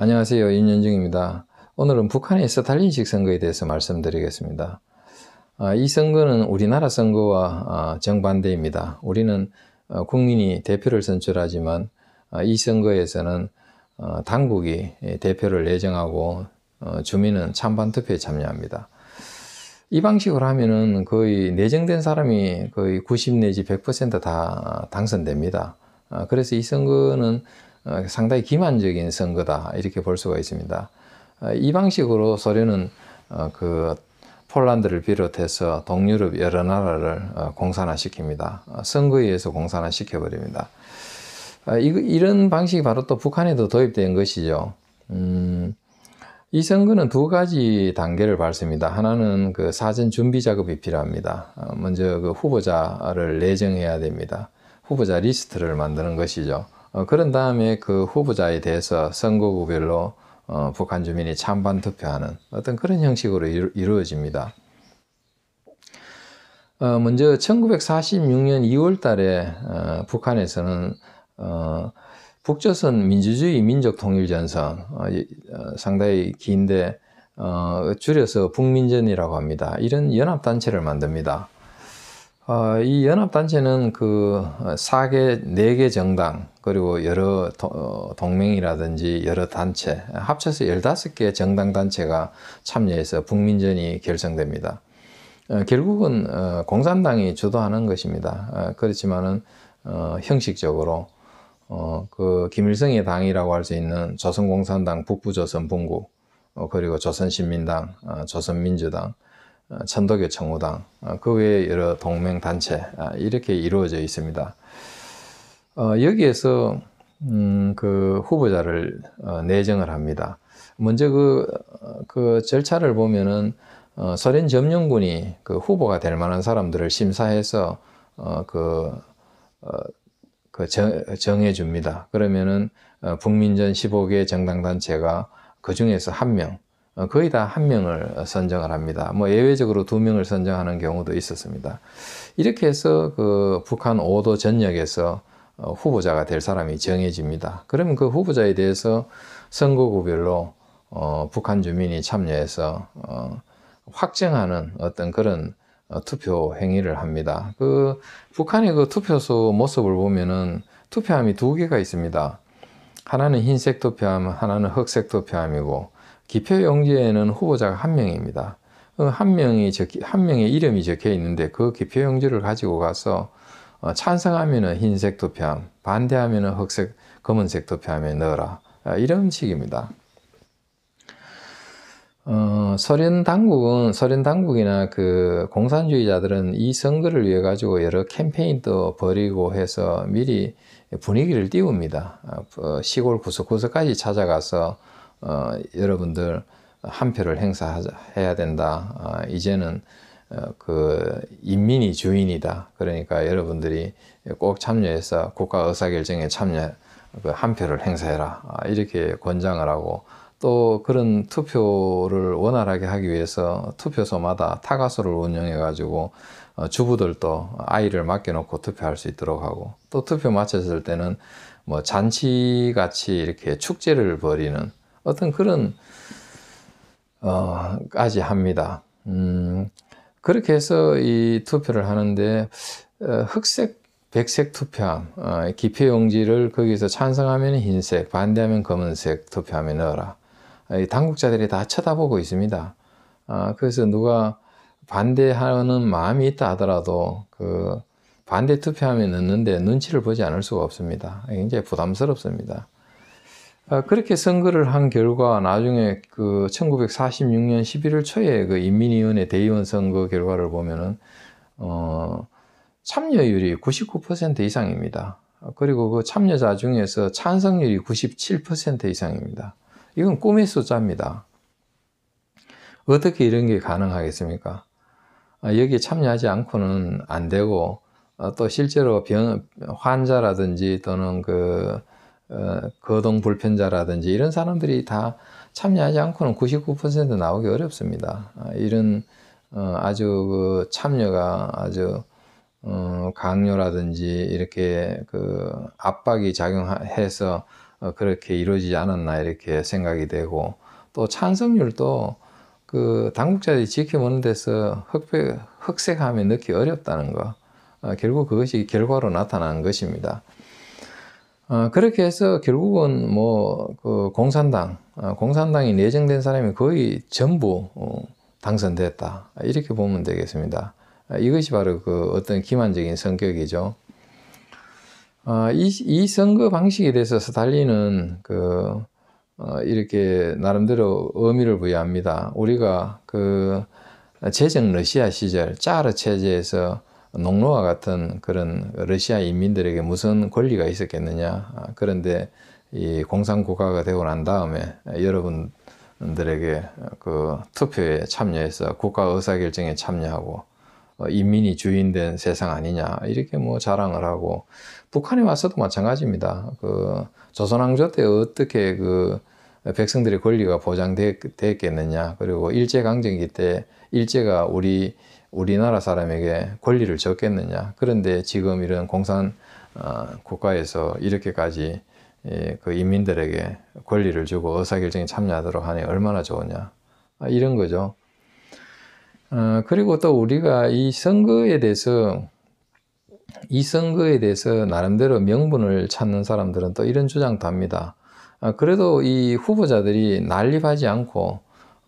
안녕하세요. 인연중입니다. 오늘은 북한의 스달린식 선거에 대해서 말씀드리겠습니다. 아, 이 선거는 우리나라 선거와 아, 정반대입니다. 우리는 어, 국민이 대표를 선출하지만 아, 이 선거에서는 어, 당국이 예, 대표를 내정하고 어, 주민은 찬반 투표에 참여합니다. 이 방식으로 하면은 거의 내정된 사람이 거의 90 내지 100%다 당선됩니다. 그래서 이 선거는 어, 상당히 기만적인 선거다 이렇게 볼 수가 있습니다. 어, 이 방식으로 소련은 어, 그 폴란드를 비롯해서 동유럽 여러 나라를 공산화시킵니다. 선거에 의해서 공산화시켜버립니다. 이런 방식이 바로 또 북한에도 도입된 것이죠. 음, 이 선거는 두 가지 단계를 밟습니다. 하나는 그 사전 준비 작업이 필요합니다. 먼저 그 후보자를 내정해야 됩니다. 후보자 리스트를 만드는 것이죠. 어, 그런 다음에 그 후보자에 대해서 선거구별로 어, 북한 주민이 찬반 투표하는 어떤 그런 형식으로 이루, 어집니다 어, 먼저 1946년 2월 달에 어, 북한에서는 어, 북조선 민주주의 민족통일전선 어, 어, 상당히 긴데 어, 줄여서 북민전이라고 합니다. 이런 연합단체를 만듭니다. 어, 이 연합단체는 그 4개, 어, 4개 정당, 그리고 여러 도, 어, 동맹이라든지 여러 단체, 합쳐서 15개 정당단체가 참여해서 북민전이 결성됩니다. 어, 결국은 어, 공산당이 주도하는 것입니다. 어, 그렇지만은 어, 형식적으로 어, 그 김일성의 당이라고 할 수 있는 조선공산당 북부조선분국 어, 그리고 조선신민당, 어, 조선민주당 어, 천도교 청우당, 어, 그 외에 여러 동맹단체, 아, 이렇게 이루어져 있습니다. 어, 여기에서, 음, 그 후보자를 내정을 합니다. 먼저 그, 그 절차를 보면은, 소련 점령군이 그 후보가 될 만한 사람들을 심사해서, 그, 그 정, 해줍니다 그러면은, 북민전 15개 정당단체가 그 중에서 한 명, 어, 거의 다 한 명을 선정을 합니다. 뭐 예외적으로 두 명을 선정하는 경우도 있었습니다. 이렇게 해서 그 북한 5도 전역에서 어, 후보자가 될 사람이 정해집니다. 그러면 그 후보자에 대해서 선거구별로 어, 북한 주민이 참여해서 어, 확정하는 어떤 그런 어, 투표 행위를 합니다. 그 북한의 그 투표소 모습을 보면은 투표함이 두 개가 있습니다. 하나는 흰색 투표함, 하나는 흑색 투표함이고 기표용지에는 후보자가 한 명입니다. 그 한 명이 적기, 한 명의 이름이 적혀 있는데 그 기표용지를 가지고 가서 어, 찬성하면은 흰색 투표함, 반대하면은 흑색, 검은색 투표함에 넣어라. 아, 이런 식입니다. 어, 소련 당국은 소련 당국이나 그 공산주의자들은 이 선거를 위해 가지고 여러 캠페인도 벌이고 해서 미리 분위기를 띄웁니다. 아, 어, 시골 구석구석까지 찾아가서 어, 여러분들 한 표를 행사해야 된다. 아, 이제는 어, 그 인민이 주인이다. 그러니까 여러분들이 꼭 참여해서 국가 의사결정에 참여 그한 표를 행사해라. 아, 이렇게 권장을 하고 또 그런 투표를 원활하게 하기 위해서 투표소마다 타가소를 운영해 가지고 어, 주부들도 아이를 맡겨놓고 투표할 수 있도록 하고 또 투표 마쳤을 때는 뭐 잔치 같이 이렇게 축제를 벌이는 어떤 그런 어까지 합니다. 음, 그렇게 해서 이 투표를 하는데 어, 흑색, 백색 투표함, 어, 기표 용지를 거기서 찬성하면 흰색, 반대하면 검은색 투표함에 넣어라. 아, 당국자들이 다 쳐다보고 있습니다. 아, 그래서 누가 반대하는 마음이 있다 하더라도 그 반대 투표함에 넣는데 눈치를 보지 않을 수가 없습니다. 굉장히 부담스럽습니다. 아, 그렇게 선거를 한 결과 나중에 그 1946년 11월 초에 그 인민위원회 대의원 선거 결과를 보면은 어 참여율이 99% 이상입니다. 그리고 그 참여자 중에서 찬성률이 97% 이상입니다. 이건 꿈의 숫자입니다. 어떻게 이런 게 가능하겠습니까? 아, 여기에 참여하지 않고는 안 되고 아, 또 실제로 병, 환자라든지 또는 그 어, 거동 불편자라든지 이런 사람들이 다 참여하지 않고는 99% 나오기 어렵습니다. 아, 이런 어, 아주 그 참여가 아주 어, 강요라든지 이렇게 그 압박이 작용해서 그렇게 이루어지지 않았나 이렇게 생각이 되고 또 찬성률도 그 당국자들이 지켜보는 데서 흑백, 흑색함이 넣기 어렵다는 거 결국 그것이 결과로 나타난 것입니다. 아, 그렇게 해서 결국은 뭐그 공산당, 아, 공산당이 내정된 사람이 거의 전부 어, 당선됐다 이렇게 보면 되겠습니다. 아, 이것이 바로 그 어떤 기만적인 성격이죠. 이, 이 선거 방식에 대해서 스탈린은 그 어, 이렇게 나름대로 의미를 부여합니다. 우리가 그 제정 러시아 시절 짜르 체제에서 농로와 같은 그런 러시아 인민들에게 무슨 권리가 있었겠느냐. 아, 그런데 이 공산국가가 되고 난 다음에 여러분들에게 그 투표에 참여해서 국가 의사결정에 참여하고 어, 인민이 주인된 세상 아니냐 이렇게 뭐 자랑을 하고 북한에 와서도 마찬가지입니다. 그 조선왕조 때 어떻게 그 백성들의 권리가 보장됐겠느냐 그리고 일제강점기 때 일제가 우리 우리나라 사람에게 권리를 줬겠느냐. 그런데 지금 이런 공산 어, 국가에서 이렇게까지 예, 그 인민들에게 권리를 주고 의사결정에 참여하도록 하니 얼마나 좋으냐. 아, 이런 거죠. 어, 그리고 또 우리가 이 선거에 대해서 이 선거에 대해서 나름대로 명분을 찾는 사람들은 또 이런 주장도 합니다. 아, 그래도 이 후보자들이 난립하지 않고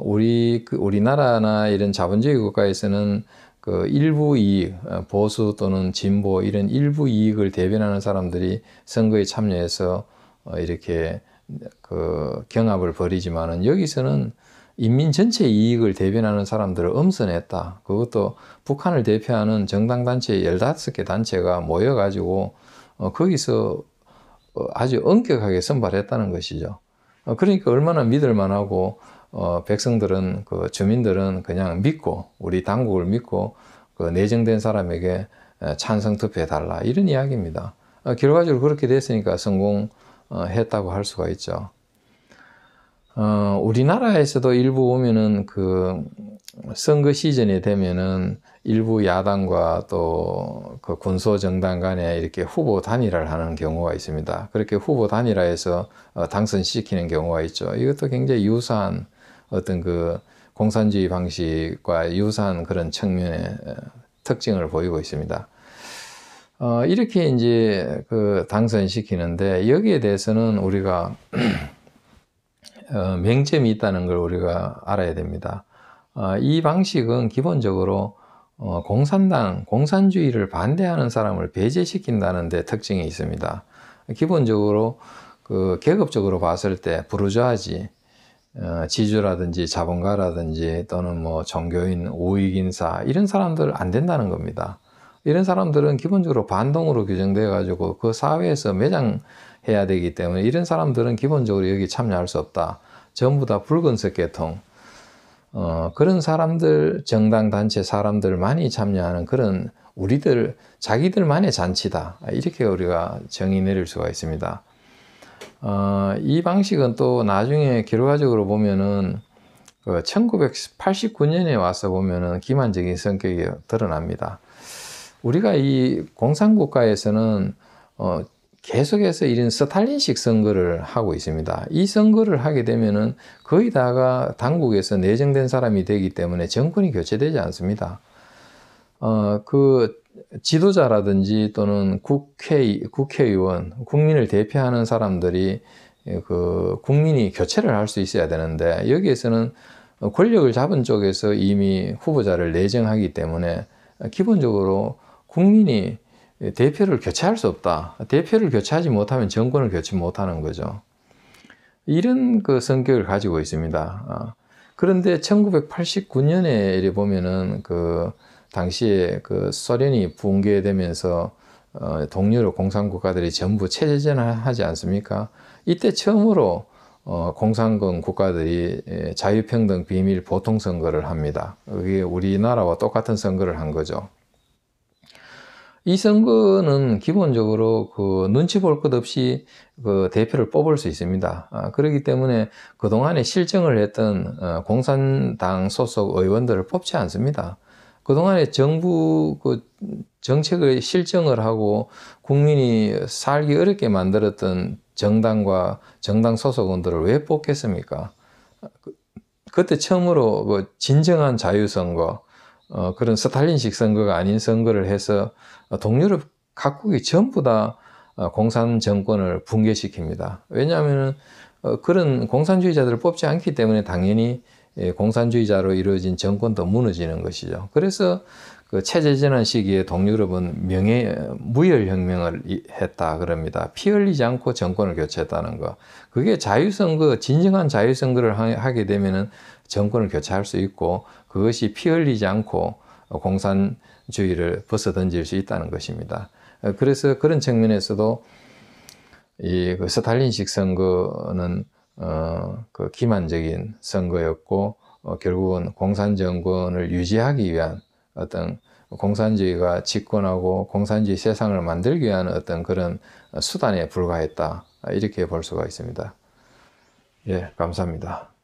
우리 그 우리나라나 이런 자본주의 국가에서는 그 일부 이익 어, 보수 또는 진보 이런 일부 이익을 대변하는 사람들이 선거에 참여해서 어, 이렇게 그 경합을 벌이지만은 여기서는 인민 전체 이익을 대변하는 사람들을 엄선했다. 그것도 북한을 대표하는 정당 단체 15개 단체가 모여가지고 어 거기서 어, 아주 엄격하게 선발했다는 것이죠. 그러니까 얼마나 믿을 만하고 어, 백성들은 그 주민들은 그냥 믿고 우리 당국을 믿고 그 내정된 사람에게 찬성 투표해 달라 이런 이야기입니다. 어, 결과적으로 그렇게 됐으니까 성공했다고 어, 할 수가 있죠. 어, 우리나라에서도 일부 보면은 그 선거 시즌이 되면은 일부 야당과 또 그 군소 정당 간에 이렇게 후보 단일화를 하는 경우가 있습니다. 그렇게 후보 단일화해서 어, 당선시키는 경우가 있죠. 이것도 굉장히 유사한 어떤 그 공산주의 방식과 유사한 그런 측면의 어, 특징을 보이고 있습니다. 어, 이렇게 이제 그 당선시키는데 여기에 대해서는 우리가 어, 맹점이 있다는 걸 우리가 알아야 됩니다. 어, 이 방식은 기본적으로 어, 공산당, 공산주의를 반대하는 사람을 배제시킨다는 데 특징이 있습니다. 기본적으로 그 계급적으로 봤을 때 부르주아지, 어, 지주라든지 자본가라든지 또는 뭐 종교인, 우익인사 이런 사람들 안 된다는 겁니다. 이런 사람들은 기본적으로 반동으로 규정돼 가지고 그 사회에서 매장해야 되기 때문에 이런 사람들은 기본적으로 여기 참여할 수 없다. 전부 다 붉은색 계통. 어, 그런 사람들, 정당 단체 사람들 많이 참여하는 그런 우리들 자기들만의 잔치다. 이렇게 우리가 정의 내릴 수가 있습니다. 어, 이 방식은 또 나중에 결과적으로 보면은 그 1989년에 와서 보면은 기만적인 성격이 드러납니다. 우리가 이 공산국가에서는 어, 계속해서 이런 스탈린식 선거를 하고 있습니다. 이 선거를 하게 되면은 거의 다가 당국에서 내정된 사람이 되기 때문에 정권이 교체되지 않습니다. 어, 그 지도자라든지 또는 국회 국회의원, 국민을 대표하는 사람들이 예, 그 국민이 교체를 할 수 있어야 되는데 여기에서는 권력을 잡은 쪽에서 이미 후보자를 내정하기 때문에 기본적으로 국민이 대표를 교체할 수 없다. 대표를 교체하지 못하면 정권을 교체 못하는 거죠. 이런 그 성격을 가지고 있습니다. 아, 그런데 1989년에 이렇게 보면은 그 당시에 그 소련이 붕괴되면서 어, 동유럽 공산국가들이 전부 체제전환하지 않습니까? 이때 처음으로 어, 공산권 국가들이 예, 자유평등 비밀 보통 선거를 합니다. 그게 우리나라와 똑같은 선거를 한 거죠. 이 선거는 기본적으로 그 눈치 볼 것 없이 그 대표를 뽑을 수 있습니다. 아, 그렇기 때문에 그동안에 실정을 했던 어, 공산당 소속 의원들을 뽑지 않습니다. 그동안에 정부 그정책을 실정을 하고 국민이 살기 어렵게 만들었던 정당과 정당 소속원들을 왜 뽑겠습니까? 그, 그때 처음으로 그 진정한 자유선거, 어, 그런 스탈린식 선거가 아닌 선거를 해서 동유럽 각국이 전부 다 어, 공산 정권을 붕괴시킵니다. 왜냐하면 어, 그런 공산주의자들을 뽑지 않기 때문에 당연히 예, 공산주의자로 이루어진 정권도 무너지는 것이죠. 그래서 그 체제 전환 시기에 동유럽은 명예 무혈 혁명을 했다 그럽니다. 피 흘리지 않고 정권을 교체했다는 거. 그게 자유선거 진정한 자유선거를 하게 되면은 정권을 교체할 수 있고 그것이 피 흘리지 않고 공산주의를 벗어던질 수 있다는 것입니다. 그래서 그런 측면에서도 이 그 스탈린식 선거는 어, 그 기만적인 선거였고 어, 결국은 공산정권을 유지하기 위한 어떤 공산주의가 집권하고 공산주의 세상을 만들기 위한 어떤 그런 수단에 불과했다 이렇게 볼 수가 있습니다. 예, 감사합니다.